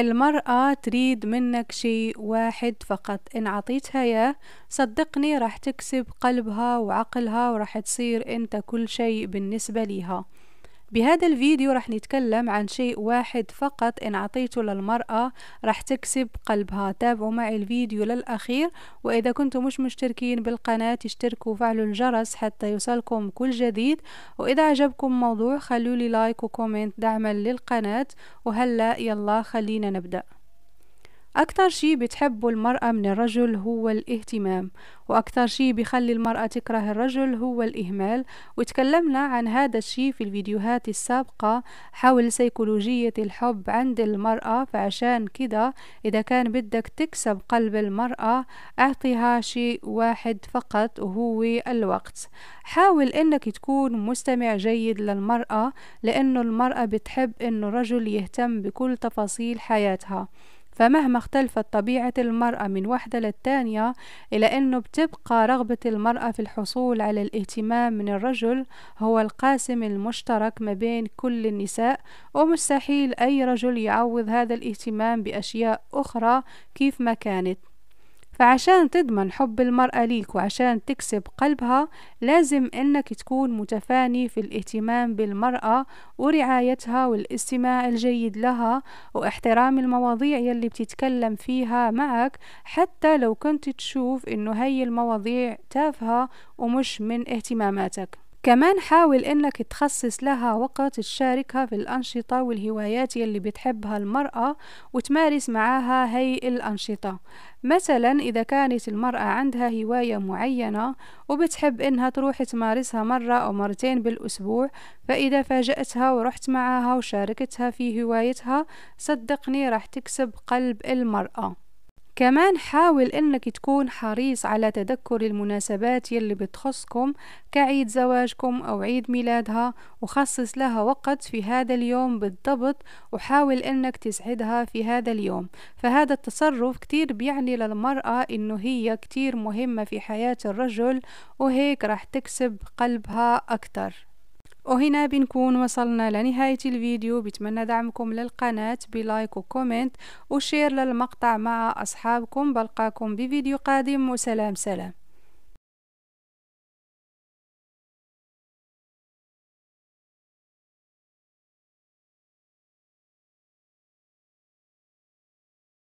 المرأة تريد منك شيء واحد فقط إن عطيتها ياه صدقني راح تكسب قلبها وعقلها وراح تصير أنت كل شيء بالنسبة لها بهذا الفيديو راح نتكلم عن شيء واحد فقط إن عطيته للمرأة راح تكسب قلبها تابعوا معي الفيديو للأخير وإذا كنتم مش مشتركين بالقناة اشتركوا وفعلوا الجرس حتى يوصلكم كل جديد وإذا عجبكم موضوع خلولي لايك وكومنت دعما للقناة وهلأ يلا خلينا نبدأ أكثر شي بتحبه المرأة من الرجل هو الاهتمام وأكثر شي بيخلي المرأة تكره الرجل هو الإهمال وتكلمنا عن هذا الشي في الفيديوهات السابقة حول سيكولوجية الحب عند المرأة فعشان كده إذا كان بدك تكسب قلب المرأة أعطيها شيء واحد فقط وهو الوقت حاول أنك تكون مستمع جيد للمرأة لأنه المرأة بتحب أنه الرجل يهتم بكل تفاصيل حياتها فمهما اختلفت طبيعة المرأة من وحدة للتانية إلا أنه بتبقى رغبة المرأة في الحصول على الاهتمام من الرجل هو القاسم المشترك ما بين كل النساء ومستحيل أي رجل يعوض هذا الاهتمام بأشياء أخرى كيف ما كانت فعشان تضمن حب المرأة ليك وعشان تكسب قلبها لازم أنك تكون متفاني في الاهتمام بالمرأة ورعايتها والاستماع الجيد لها واحترام المواضيع يلي بتتكلم فيها معك حتى لو كنت تشوف أنه هي المواضيع تافهة ومش من اهتماماتك كمان حاول انك تخصص لها وقت تشاركها في الانشطة والهوايات اللي بتحبها المرأة وتمارس معاها هي الانشطة مثلا اذا كانت المرأة عندها هواية معينة وبتحب انها تروح تمارسها مرة او مرتين بالاسبوع فاذا فاجأتها ورحت معاها وشاركتها في هوايتها صدقني راح تكسب قلب المرأة كمان حاول انك تكون حريص على تذكر المناسبات يلي بتخصكم كعيد زواجكم او عيد ميلادها وخصص لها وقت في هذا اليوم بالضبط وحاول انك تسعدها في هذا اليوم فهذا التصرف كتير بيعني للمرأة انه هي كتير مهمة في حياة الرجل وهيك راح تكسب قلبها اكتر وهنا بنكون وصلنا لنهاية الفيديو بتمنى دعمكم للقناة بلايك وكومنت وشير للمقطع مع أصحابكم بلقاكم بفيديو قادم وسلام سلام